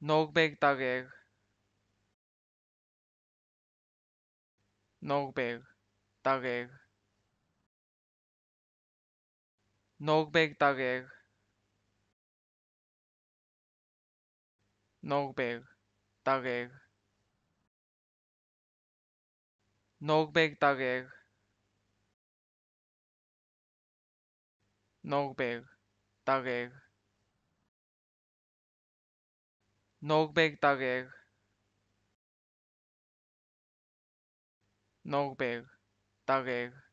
norbertagère Norbert Darer Norbert Darer Norbert Darer Norbert Darer Norbert Darer nógbeidagéir nógbeidagéir